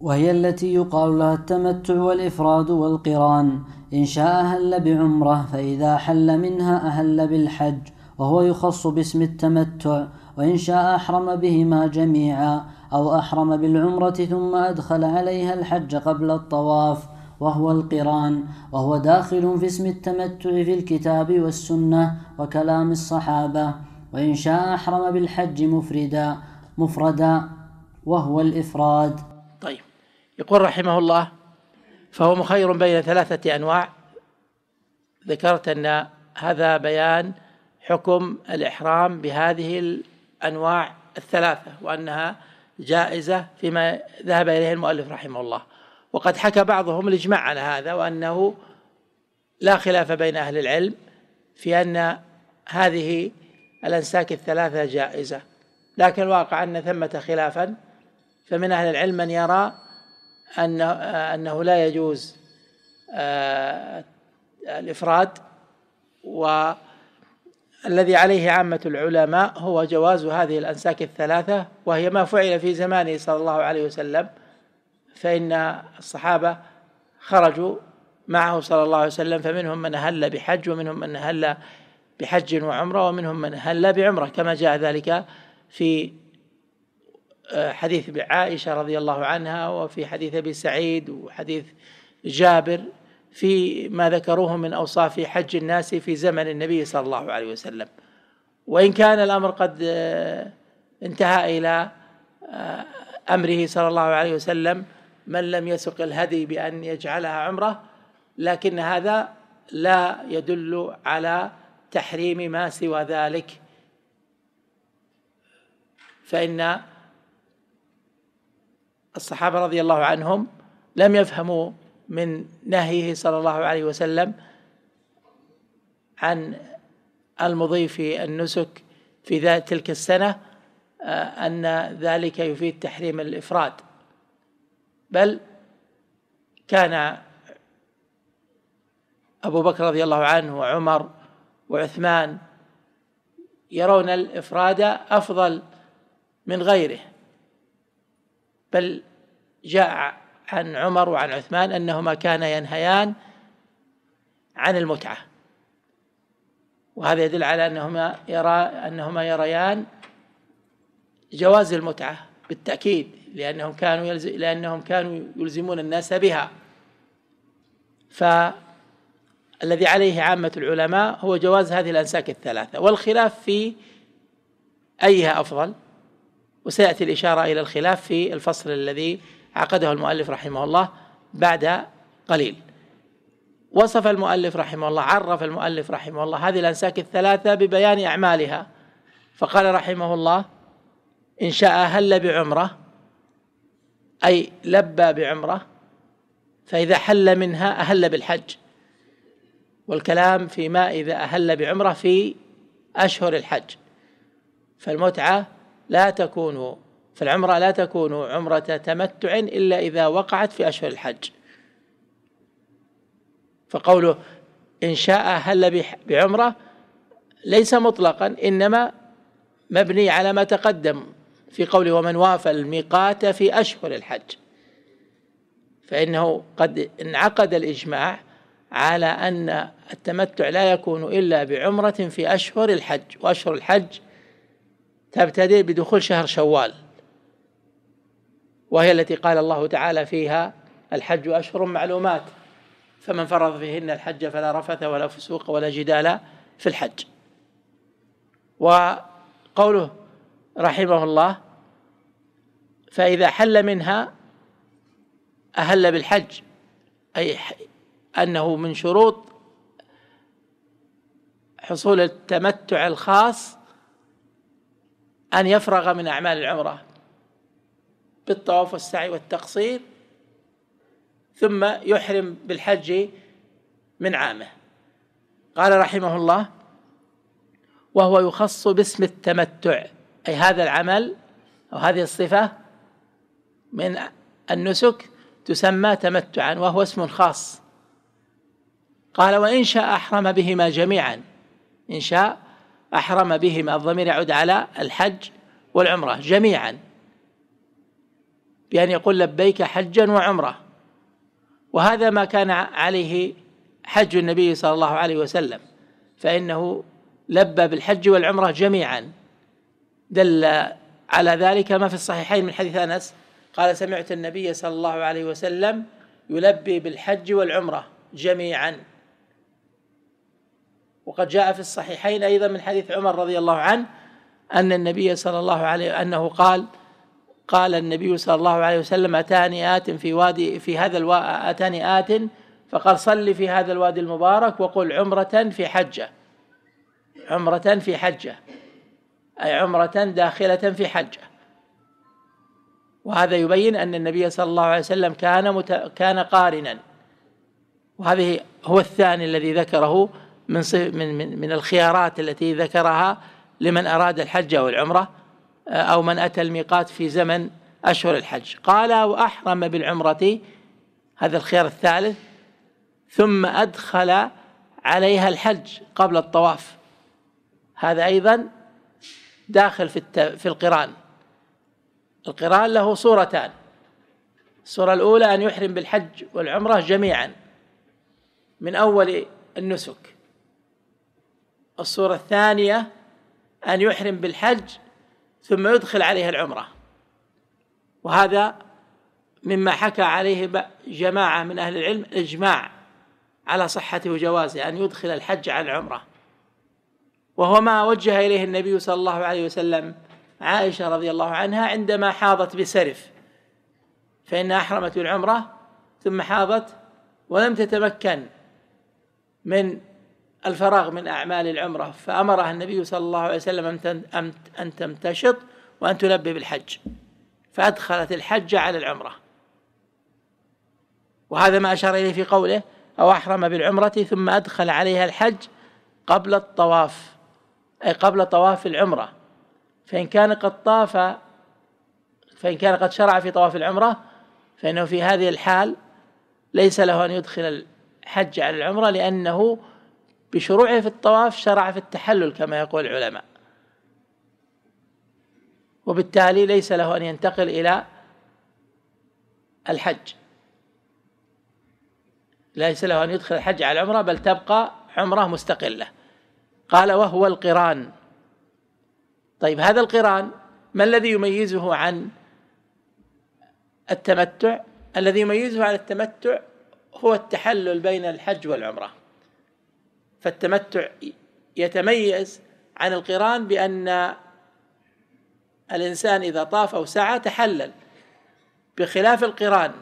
وهي التي يقال لها التمتع والإفراد والقران إن شاء أهل بعمرة فإذا حل منها أهل بالحج وهو يخص باسم التمتع وإن شاء أحرم بهما جميعا أو أحرم بالعمرة ثم أدخل عليها الحج قبل الطواف وهو القران وهو داخل في اسم التمتع في الكتاب والسنة وكلام الصحابة وإن شاء أحرم بالحج مفردا مفردا وهو الإفراد يقول رحمه الله فهو مخير بين ثلاثة أنواع ذكرت أن هذا بيان حكم الإحرام بهذه الأنواع الثلاثة وأنها جائزة فيما ذهب إليه المؤلف رحمه الله وقد حكى بعضهم الإجماع على هذا وأنه لا خلاف بين أهل العلم في أن هذه الأنساك الثلاثة جائزة لكن الواقع أن ثمة خلافا فمن أهل العلم من يرى أنه, أنه لا يجوز آه، الإفراد والذي عليه عامة العلماء هو جواز هذه الأنساك الثلاثة وهي ما فعل في زمانه صلى الله عليه وسلم فإن الصحابة خرجوا معه صلى الله عليه وسلم فمنهم من أهل بحج ومنهم من أهل بحج وعمرة ومنهم من أهل بعمرة كما جاء ذلك في حديث عائشة رضي الله عنها وفي حديث أبي سعيد وحديث جابر في ما ذكروه من أوصاف حج الناس في زمن النبي صلى الله عليه وسلم وإن كان الأمر قد آه، انتهى إلى آه، أمره صلى الله عليه وسلم من لم يسق الهدي بأن يجعلها عمره لكن هذا لا يدل على تحريم ما سوى ذلك فإن الصحابة رضي الله عنهم لم يفهموا من نهيه صلى الله عليه وسلم عن المضي في النسك في ذات تلك السنة آه، أن ذلك يفيد تحريم الإفراد بل كان أبو بكر رضي الله عنه وعمر وعثمان يرون الإفراد أفضل من غيره بل جاء عن عمر وعن عثمان أنهما كانا ينهيان عن المتعة وهذا يدل على أنهما يرى أنهما يريان جواز المتعة بالتأكيد لأنهم كانوا يلزم لأنهم كانوا يلزمون الناس بها فالذي عليه عامة العلماء هو جواز هذه الأنساك الثلاثة والخلاف في أيها أفضل وسيأتي الإشارة إلى الخلاف في الفصل الذي عقده المؤلف رحمه الله بعد قليل وصف المؤلف رحمه الله عرف المؤلف رحمه الله هذه الأنساك الثلاثة ببيان أعمالها فقال رحمه الله إن شاء هل بعمرة أي لبى بعمرة فإذا حل منها أهل بالحج والكلام فيما إذا أهل بعمرة في أشهر الحج فالمتعة لا تكون فالعمرة لا تكون عمرة تمتع إلا إذا وقعت في أشهر الحج فقوله إن شاء هل بعمرة ليس مطلقا إنما مبني على ما تقدم في قوله ومن وافى الميقات في أشهر الحج فإنه قد انعقد الإجماع على أن التمتع لا يكون إلا بعمرة في أشهر الحج وأشهر الحج تبتدئ بدخول شهر شوال وهي التي قال الله تعالى فيها الحج أشهر معلومات فمن فرض فيهن الحج فلا رفث ولا فسوق ولا جدال في الحج وقوله رحمه الله فإذا حل منها أهل بالحج أي أنه من شروط حصول التمتع الخاص أن يفرغ من أعمال العمرة بالطواف والسعي والتقصير ثم يحرم بالحج من عامه قال رحمه الله وهو يخص باسم التمتع أي هذا العمل أو هذه الصفة من النسك تسمى تمتعا وهو اسم خاص قال وإن شاء أحرم بهما جميعا إن شاء أحرم بهما الضمير يعود على الحج والعمرة جميعا بأن يقول لبيك حجا وعمرة وهذا ما كان عليه حج النبي صلى الله عليه وسلم فإنه لبى بالحج والعمرة جميعا دل على ذلك ما في الصحيحين من حديث أنس قال سمعت النبي صلى الله عليه وسلم يلبي بالحج والعمرة جميعا وقد جاء في الصحيحين أيضا من حديث عمر رضي الله عنه أن النبي صلى الله عليه أنه قال قال النبي صلى الله عليه وسلم أتاني آت في وادي في هذا الوا أتاني آت فقال صل في هذا الوادي المبارك وقل عمرة في حجة عمرة في حجة أي عمرة داخلة في حجة وهذا يبين أن النبي صلى الله عليه وسلم كان مت... كان قارنا وهذه هو الثاني الذي ذكره من من من, من الخيارات التي ذكرها لمن أراد الحج أو العمرة آه، أو من أتى الميقات في زمن أشهر الحج قال وأحرم بالعمرة هذا الخيار الثالث ثم أدخل عليها الحج قبل الطواف هذا أيضا داخل في في القران القران له صورتان الصورة الأولى أن يحرم بالحج والعمرة جميعا من أول النسك الصورة الثانية أن يحرم بالحج ثم يدخل عليه العمرة وهذا مما حكى عليه جماعة من أهل العلم إجماع على صحته وجوازه أن يدخل الحج على العمرة وهو ما وجه إليه النبي صلى الله عليه وسلم عائشة رضي الله عنها عندما حاضت بسرف فإنها أحرمت بالعمرة ثم حاضت ولم تتمكن من الفراغ من أعمال العمرة فأمرها النبي صلى الله عليه وسلم أن تمتشط وأن تلبي بالحج فأدخلت الحج على العمرة وهذا ما أشار إليه في قوله أو أحرم بالعمرة ثم أدخل عليها الحج قبل الطواف أي قبل طواف العمرة فإن كان قد طاف فإن كان قد شرع في طواف العمرة فإنه في هذه الحال ليس له أن يدخل الحج على العمرة لأنه بشروعه في الطواف شرع في التحلل كما يقول العلماء وبالتالي ليس له أن ينتقل إلى الحج ليس له أن يدخل الحج على العمرة بل تبقى عمرة مستقلة قال وهو القران طيب هذا القران ما الذي يميزه عن التمتع الذي يميزه عن التمتع هو التحلل بين الحج والعمره فالتمتع يتميز عن القران بأن الإنسان إذا طاف أو سعى تحلل بخلاف القران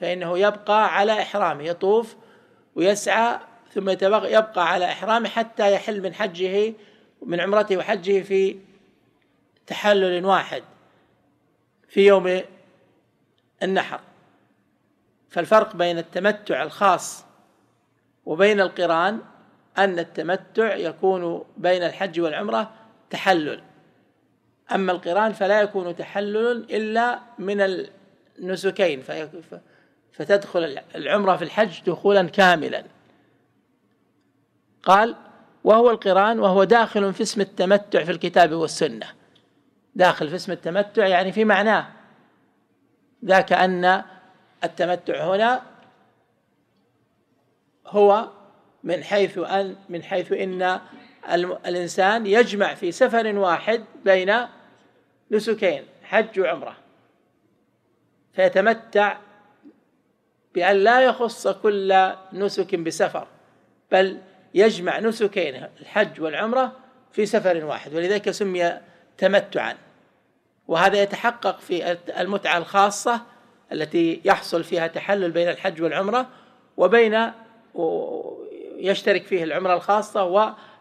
فإنه يبقى على إحرامه يطوف ويسعى ثم يبقى على إحرامه حتى يحل من حجه من عمرته وحجه في تحلل واحد في يوم النحر فالفرق بين التمتع الخاص وبين القران أن التمتع يكون بين الحج والعمرة تحلل أما القران فلا يكون تحلل إلا من النسكين فتدخل العمرة في الحج دخولا كاملا قال وهو القران وهو داخل في اسم التمتع في الكتاب والسنة داخل في اسم التمتع يعني في معناه ذاك أن التمتع هنا هو من حيث أن من حيث إن الإنسان يجمع في سفر واحد بين نسكين حج وعمرة فيتمتع بأن لا يخص كل نسك بسفر بل يجمع نسكين الحج والعمرة في سفر واحد ولذلك سمي تمتعا وهذا يتحقق في المتعة الخاصة التي يحصل فيها تحلل بين الحج والعمرة وبين يشترك فيه العمرة الخاصة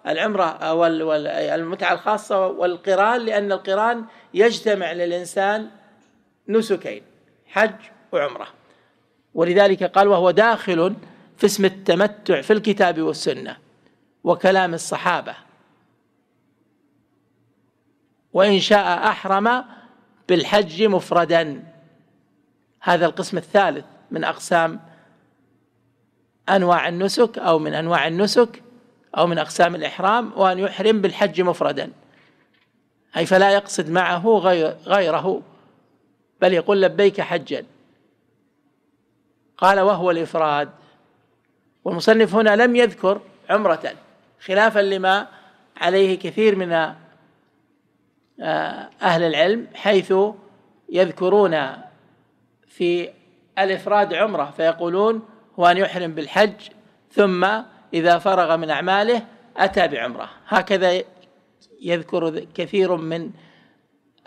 والعمرة والمتعة الخاصة والقران لأن القران يجتمع للإنسان نسكين حج وعمرة ولذلك قال وهو داخل في اسم التمتع في الكتاب والسنة وكلام الصحابة وإن شاء أحرم بالحج مفردا هذا القسم الثالث من أقسام أنواع النسك أو من أنواع النسك أو من أقسام الإحرام وأن يحرم بالحج مفردا أي فلا يقصد معه غير غيره بل يقول لبيك حجا قال وهو الإفراد والمصنف هنا لم يذكر عمرة خلافا لما عليه كثير من آه، أهل العلم حيث يذكرون في الإفراد عمرة فيقولون وأن يحرم بالحج ثم إذا فرغ من أعماله أتى بعمرة هكذا يذكر كثير من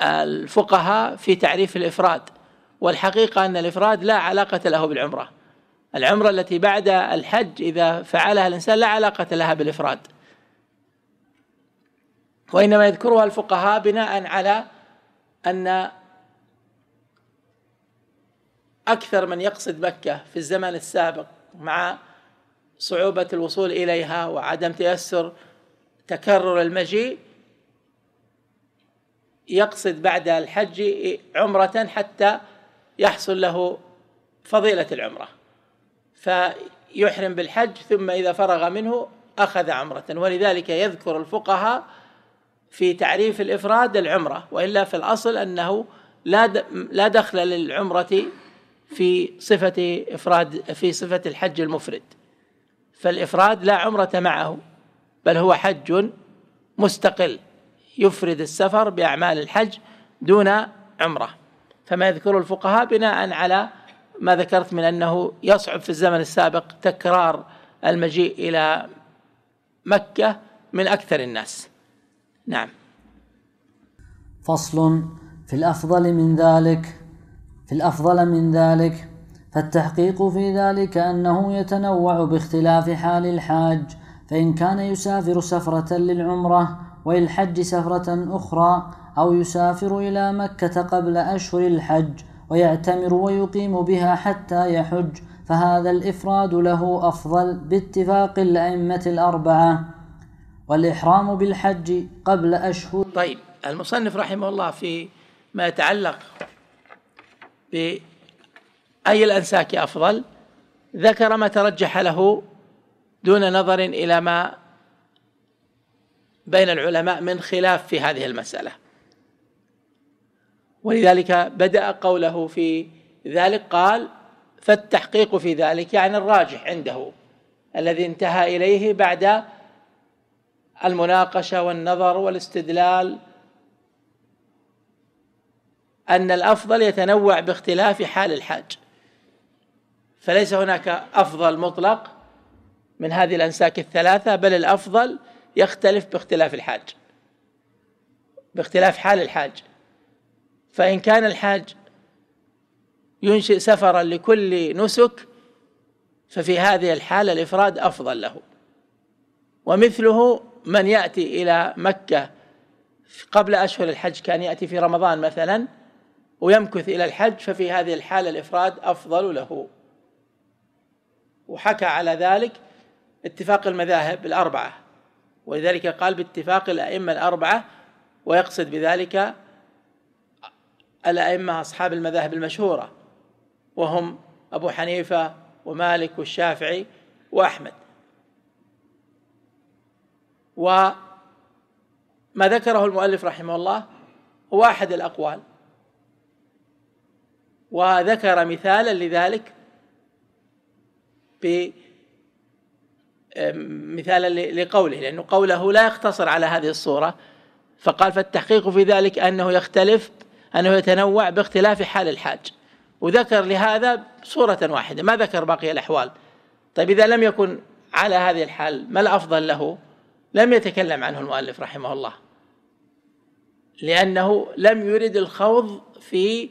الفقهاء في تعريف الإفراد والحقيقة أن الإفراد لا علاقة له بالعمرة العمرة التي بعد الحج إذا فعلها الإنسان لا علاقة لها بالإفراد وإنما يذكرها الفقهاء بناء على أن أكثر من يقصد مكة في الزمن السابق مع صعوبة الوصول إليها وعدم تيسر تكرر المجيء يقصد بعد الحج عمرة حتى يحصل له فضيلة العمرة فيحرم بالحج ثم إذا فرغ منه أخذ عمرة ولذلك يذكر الفقهاء في تعريف الإفراد العمرة وإلا في الأصل أنه لا دخل للعمرة في صفة إفراد في صفة الحج المفرد فالإفراد لا عمرة معه بل هو حج مستقل يفرد السفر بأعمال الحج دون عمرة فما يذكره الفقهاء بناء على ما ذكرت من أنه يصعب في الزمن السابق تكرار المجيء إلى مكة من أكثر الناس نعم فصل في الأفضل من ذلك في الأفضل من ذلك فالتحقيق في ذلك أنه يتنوع باختلاف حال الحاج فإن كان يسافر سفرة للعمرة وللحج سفرة أخرى أو يسافر إلى مكة قبل أشهر الحج ويعتمر ويقيم بها حتى يحج فهذا الإفراد له أفضل باتفاق الأئمة الأربعة والإحرام بالحج قبل أشهر طيب المصنف رحمه الله في ما يتعلق بأي الأنساك أفضل ذكر ما ترجح له دون نظر إلى ما بين العلماء من خلاف في هذه المسألة ولذلك بدأ قوله في ذلك قال فالتحقيق في ذلك يعني الراجح عنده الذي انتهى إليه بعد المناقشة والنظر والاستدلال أن الأفضل يتنوع باختلاف حال الحاج فليس هناك أفضل مطلق من هذه الأنساك الثلاثة بل الأفضل يختلف باختلاف الحاج باختلاف حال الحاج فإن كان الحاج ينشئ سفرا لكل نسك ففي هذه الحالة الإفراد أفضل له ومثله من يأتي إلى مكة قبل أشهر الحج كان يأتي في رمضان مثلا ويمكث إلى الحج ففي هذه الحالة الإفراد أفضل له وحكى على ذلك اتفاق المذاهب الأربعة ولذلك قال باتفاق الأئمة الأربعة ويقصد بذلك الأئمة أصحاب المذاهب المشهورة وهم أبو حنيفة ومالك والشافعي وأحمد وما ذكره المؤلف رحمه الله هو أحد الأقوال وذكر مثالا لذلك ب مثالا لقوله لأن قوله لا يقتصر على هذه الصورة فقال فالتحقيق في ذلك أنه يختلف أنه يتنوع باختلاف حال الحاج وذكر لهذا صورة واحدة ما ذكر باقي الأحوال طيب إذا لم يكن على هذه الحال ما الأفضل له لم يتكلم عنه المؤلف رحمه الله لأنه لم يرد الخوض في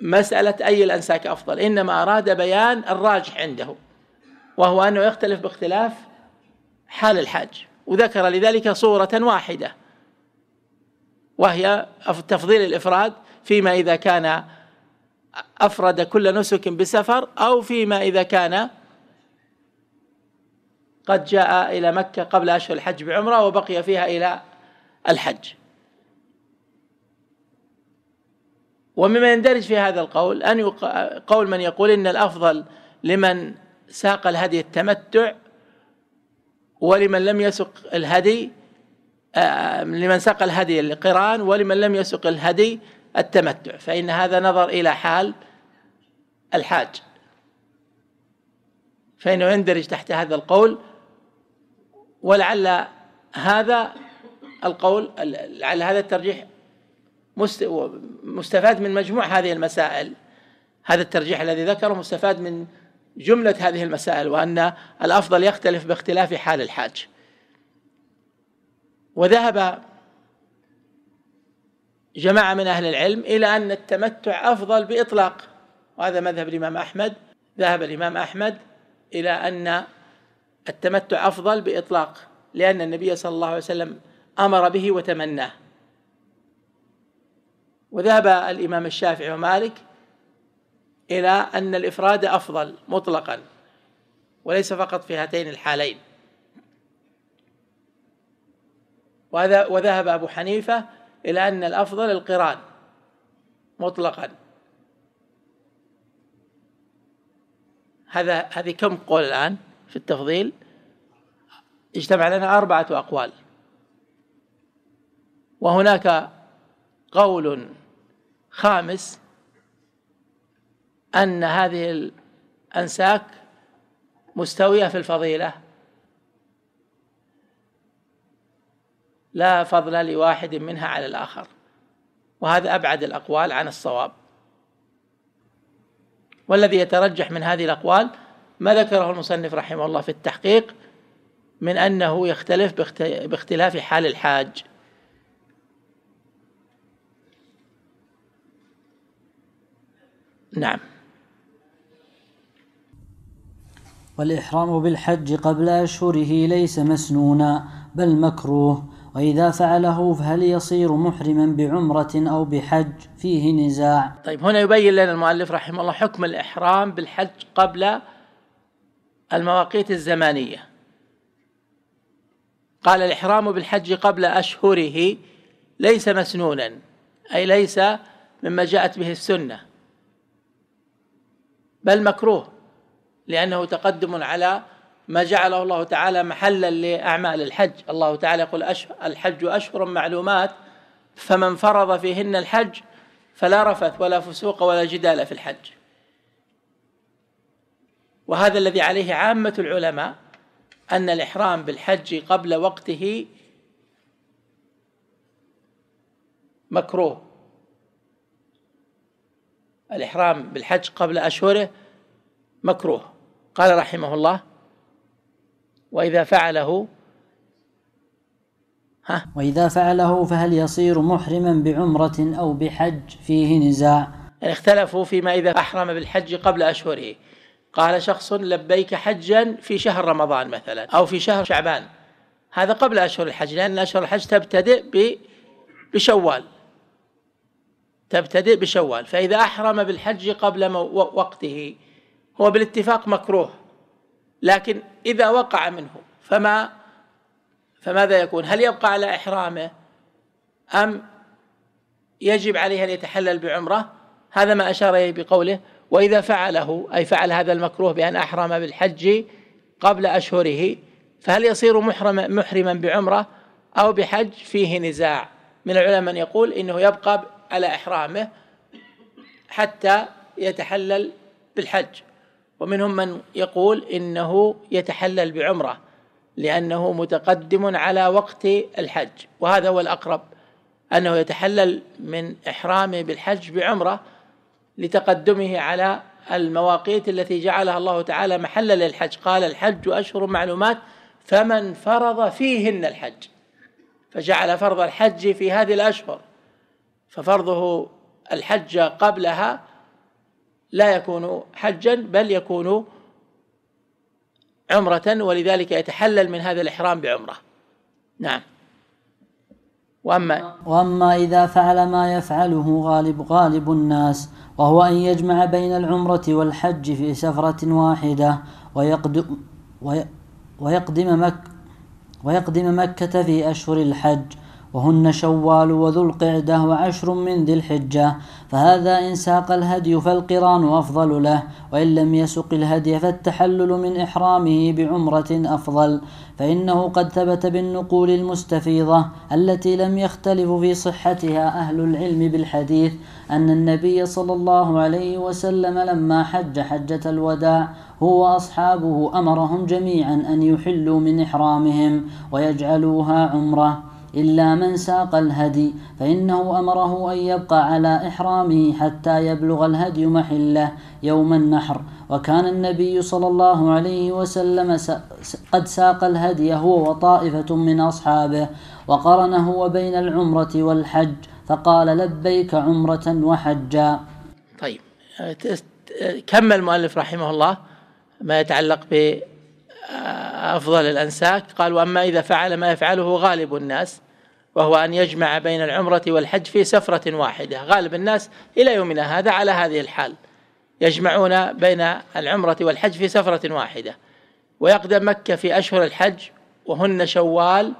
مسألة أي الأنساك أفضل إنما أراد بيان الراجح عنده وهو أنه يختلف باختلاف حال الحاج وذكر لذلك صورة واحدة وهي تفضيل الإفراد فيما إذا كان أفرد كل نسك بسفر أو فيما إذا كان قد جاء إلى مكة قبل أشهر الحج بعمرة وبقي فيها إلى الحج ومما يندرج في هذا القول أن يق... قول من يقول إن الأفضل لمن ساق الهدي التمتع ولمن لم يسق الهدي آه، لمن ساق الهدي القران ولمن لم يسق الهدي التمتع فإن هذا نظر إلى حال الحاج فإنه يندرج تحت هذا القول ولعل هذا القول لعل هذا الترجيح مستفاد من مجموع هذه المسائل هذا الترجيح الذي ذكره مستفاد من جملة هذه المسائل وأن الأفضل يختلف باختلاف حال الحاج وذهب جماعة من أهل العلم إلى أن التمتع أفضل بإطلاق وهذا مذهب الإمام أحمد ذهب الإمام أحمد إلى أن التمتع أفضل بإطلاق لأن النبي صلى الله عليه وسلم أمر به وتمناه وذهب الإمام الشافعي ومالك إلى أن الإفراد أفضل مطلقا وليس فقط في هاتين الحالين وذهب أبو حنيفة إلى أن الأفضل القران مطلقا هذا هذه كم قول الآن في التفضيل اجتمع لنا أربعة أقوال وهناك قول خامس أن هذه الأنساك مستوية في الفضيلة لا فضل لواحد منها على الآخر وهذا أبعد الأقوال عن الصواب والذي يترجح من هذه الأقوال ما ذكره المصنف رحمه الله في التحقيق من أنه يختلف باختلاف حال الحاج نعم والإحرام بالحج قبل أشهره ليس مسنونا بل مكروه وإذا فعله فهل يصير محرما بعمرة أو بحج فيه نزاع طيب هنا يبين لنا المؤلف رحمه الله حكم الإحرام بالحج قبل المواقيت الزمانية قال الإحرام بالحج قبل أشهره ليس مسنونا أي ليس مما جاءت به السنة بل مكروه لأنه تقدم على ما جعله الله تعالى محلا لأعمال الحج الله تعالى يقول الحج أشهر معلومات فمن فرض فيهن الحج فلا رفث ولا فسوق ولا جدال في الحج وهذا الذي عليه عامة العلماء أن الإحرام بالحج قبل وقته مكروه الإحرام بالحج قبل أشهره مكروه قال رحمه الله وإذا فعله ها وإذا فعله فهل يصير محرما بعمرة أو بحج فيه نزاع يعني اختلفوا فيما إذا أحرم بالحج قبل أشهره قال شخص لبيك حجا في شهر رمضان مثلا أو في شهر شعبان هذا قبل أشهر الحج لأن أشهر الحج تبتدئ بشوال تبتدئ بشوال فإذا أحرم بالحج قبل وقته هو بالاتفاق مكروه لكن إذا وقع منه فما فماذا يكون هل يبقى على إحرامه أم يجب عليه أن يتحلل بعمرة هذا ما أشار إليه بقوله وإذا فعله أي فعل هذا المكروه بأن أحرم بالحج قبل أشهره فهل يصير محرما محرما بعمرة أو بحج فيه نزاع من العلماء من يقول إنه يبقى على إحرامه حتى يتحلل بالحج ومنهم من يقول إنه يتحلل بعمرة لأنه متقدم على وقت الحج وهذا هو الأقرب أنه يتحلل من إحرامه بالحج بعمرة لتقدمه على المواقيت التي جعلها الله تعالى محلا للحج قال الحج أشهر معلومات فمن فرض فيهن الحج فجعل فرض الحج في هذه الأشهر ففرضه الحج قبلها لا يكون حجا بل يكون عمرة ولذلك يتحلل من هذا الإحرام بعمرة نعم وأما وأما إذا فعل ما يفعله غالب غالب الناس وهو أن يجمع بين العمرة والحج في سفرة واحدة ويقدم ويقدم مك ويقدم مكة في أشهر الحج وهن شوال وذو القعدة وعشر من ذي الحجة فهذا إن ساق الهدي فالقران أفضل له وإن لم يسق الهدي فالتحلل من إحرامه بعمرة أفضل فإنه قد ثبت بالنقول المستفيضة التي لم يختلف في صحتها أهل العلم بالحديث أن النبي صلى الله عليه وسلم لما حج حجة الوداع هو وأصحابه أمرهم جميعا أن يحلوا من إحرامهم ويجعلوها عمره إلا من ساق الهدي فإنه أمره أن يبقى على إحرامه حتى يبلغ الهدي محله يوم النحر وكان النبي صلى الله عليه وسلم قد ساق الهدي هو وطائفة من أصحابه وقرنه وبين العمرة والحج فقال لبيك عمرة وحجا طيب كمل المؤلف رحمه الله ما يتعلق أفضل الأنساك قال وأما إذا فعل ما يفعله غالب الناس وهو أن يجمع بين العمرة والحج في سفرة واحدة غالب الناس إلى يومنا هذا على هذه الحال يجمعون بين العمرة والحج في سفرة واحدة ويقدم مكة في أشهر الحج وهن شوال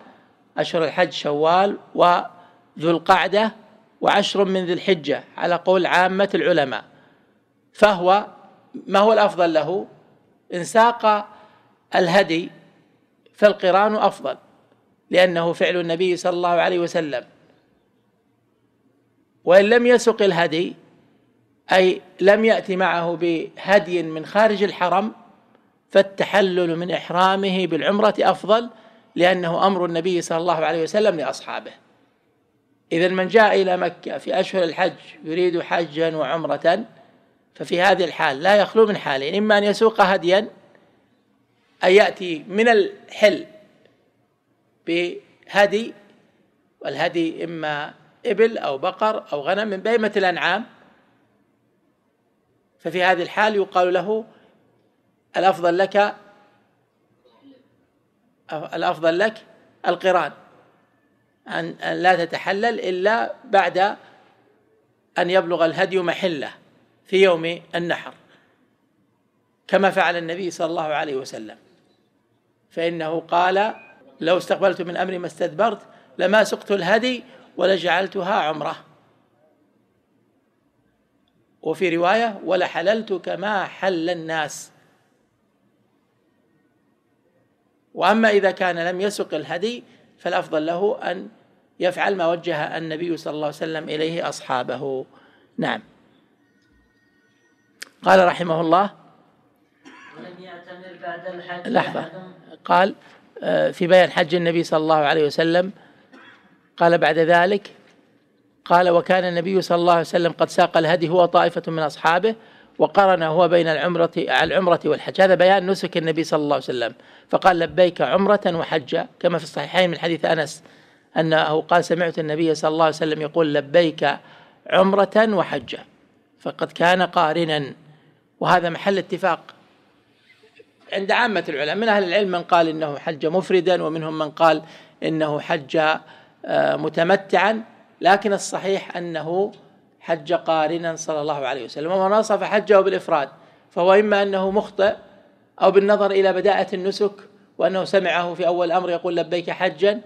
أشهر الحج شوال وذو القعدة وعشر من ذي الحجة على قول عامة العلماء فهو ما هو الأفضل له إن ساق الهدي فالقران افضل لانه فعل النبي صلى الله عليه وسلم وان لم يسق الهدي اي لم ياتي معه بهدي من خارج الحرم فالتحلل من احرامه بالعمره افضل لانه امر النبي صلى الله عليه وسلم لاصحابه اذا من جاء الى مكه في اشهر الحج يريد حجا وعمره ففي هذه الحال لا يخلو من حالين اما ان يسوق هديا أن يأتي من الحل بهدي والهدي إما إبل أو بقر أو غنم من بهيمة الأنعام ففي هذه الحال يقال له الأفضل لك الأفضل لك القران أن لا تتحلل إلا بعد أن يبلغ الهدي محله في يوم النحر كما فعل النبي صلى الله عليه وسلم فإنه قال لو استقبلت من أمري ما استدبرت لما سقت الهدي ولجعلتها عمرة وفي رواية ولحللت كما حل الناس وأما إذا كان لم يسق الهدي فالأفضل له أن يفعل ما وجه النبي صلى الله عليه وسلم إليه أصحابه نعم قال رحمه الله لحظة قال آه، في بيان حج النبي صلى الله عليه وسلم قال بعد ذلك قال وكان النبي صلى الله عليه وسلم قد ساق الهدي هو طائفة من أصحابه وقرن هو بين العمرة العمرة والحج هذا بيان نسك النبي صلى الله عليه وسلم فقال لبيك عمرة وحجة كما في الصحيحين من حديث أنس أنه قال سمعت النبي صلى الله عليه وسلم يقول لبيك عمرة وحجة فقد كان قارنا وهذا محل اتفاق عند عامة العلماء من أهل العلم من قال إنه حج مفردا ومنهم من قال إنه حج آه، متمتعا لكن الصحيح أنه حج قارنا صلى الله عليه وسلم ومن وصف حجه بالإفراد فهو إما أنه مخطئ أو بالنظر إلى بداءة النسك وأنه سمعه في أول الأمر يقول لبيك حجا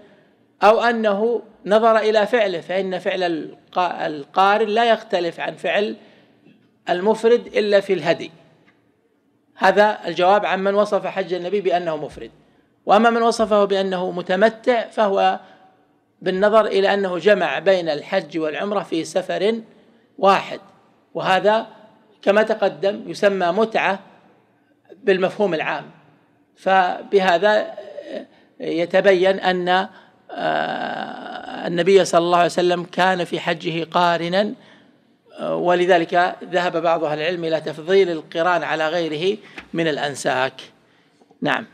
أو أنه نظر إلى فعله فإن فعل القارن لا يختلف عن فعل المفرد إلا في الهدي هذا الجواب من وصف حج النبي بأنه مفرد وأما من وصفه بأنه متمتع فهو بالنظر إلى أنه جمع بين الحج والعمرة في سفر واحد وهذا كما تقدم يسمى متعة بالمفهوم العام فبهذا يتبين أن آه، النبي صلى الله عليه وسلم كان في حجه قارنا ولذلك ذهب بعض أهل العلم إلى تفضيل القران على غيره من الأنساك نعم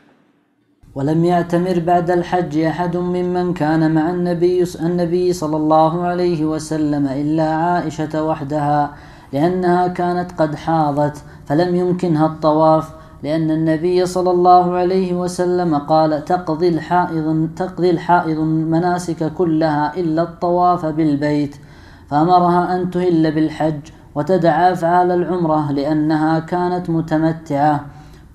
ولم يعتمر بعد الحج أحد ممن كان مع النبي النبي صلى الله عليه وسلم إلا عائشة وحدها لأنها كانت قد حاضت فلم يمكنها الطواف لأن النبي صلى الله عليه وسلم قال تقضي الحائض تقضي الحائض المناسك كلها إلا الطواف بالبيت فأمرها أن تهل بالحج وتدع أفعال العمرة لأنها كانت متمتعة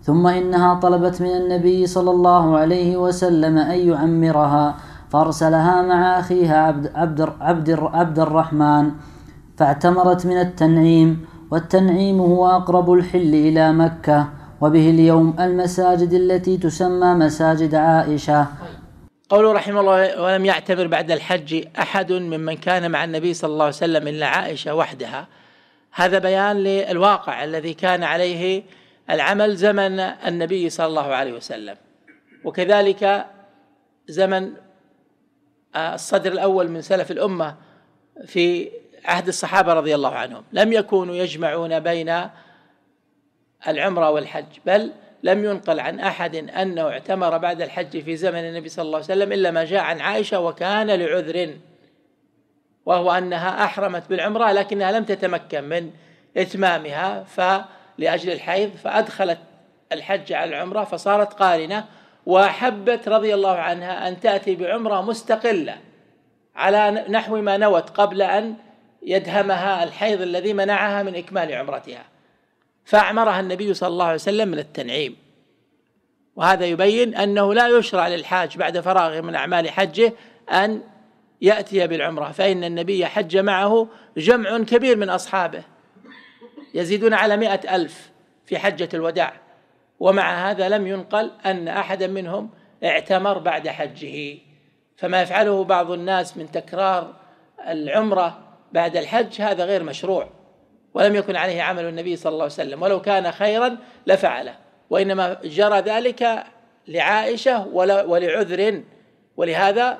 ثم إنها طلبت من النبي صلى الله عليه وسلم أن يعمرها فأرسلها مع أخيها عبد, عبد, عبد, عبد الرحمن فاعتمرت من التنعيم والتنعيم هو أقرب الحل إلى مكة وبه اليوم المساجد التي تسمى مساجد عائشة قوله رحمه الله ولم يعتبر بعد الحج أحد ممن كان مع النبي صلى الله عليه وسلم إلا عائشة وحدها هذا بيان للواقع الذي كان عليه العمل زمن النبي صلى الله عليه وسلم وكذلك زمن آه، الصدر الأول من سلف الأمة في عهد الصحابة رضي الله عنهم لم يكونوا يجمعون بين العمرة والحج بل لم ينقل عن أحد أنه اعتمر بعد الحج في زمن النبي صلى الله عليه وسلم إلا ما جاء عن عائشة وكان لعذر وهو أنها أحرمت بالعمرة لكنها لم تتمكن من إتمامها فلأجل الحيض فأدخلت الحج على العمرة فصارت قارنة وحبت رضي الله عنها أن تأتي بعمرة مستقلة على نحو ما نوت قبل أن يدهمها الحيض الذي منعها من إكمال عمرتها فأعمرها النبي صلى الله عليه وسلم من التنعيم وهذا يبين أنه لا يشرع للحاج بعد فراغه من أعمال حجه أن يأتي بالعمرة فإن النبي حج معه جمع كبير من أصحابه يزيدون على مئة ألف في حجة الوداع ومع هذا لم ينقل أن أحدا منهم اعتمر بعد حجه فما يفعله بعض الناس من تكرار العمرة بعد الحج هذا غير مشروع ولم يكن عليه عمل النبي صلى الله عليه وسلم ولو كان خيرا لفعله وإنما جرى ذلك لعائشة ولعذر ولهذا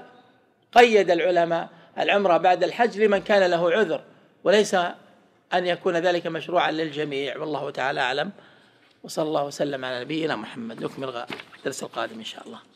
قيد العلماء العمرة بعد الحج لمن كان له عذر وليس أن يكون ذلك مشروعا للجميع والله تعالى أعلم وصلى الله وسلم على نبينا محمد نكمل الدرس القادم إن شاء الله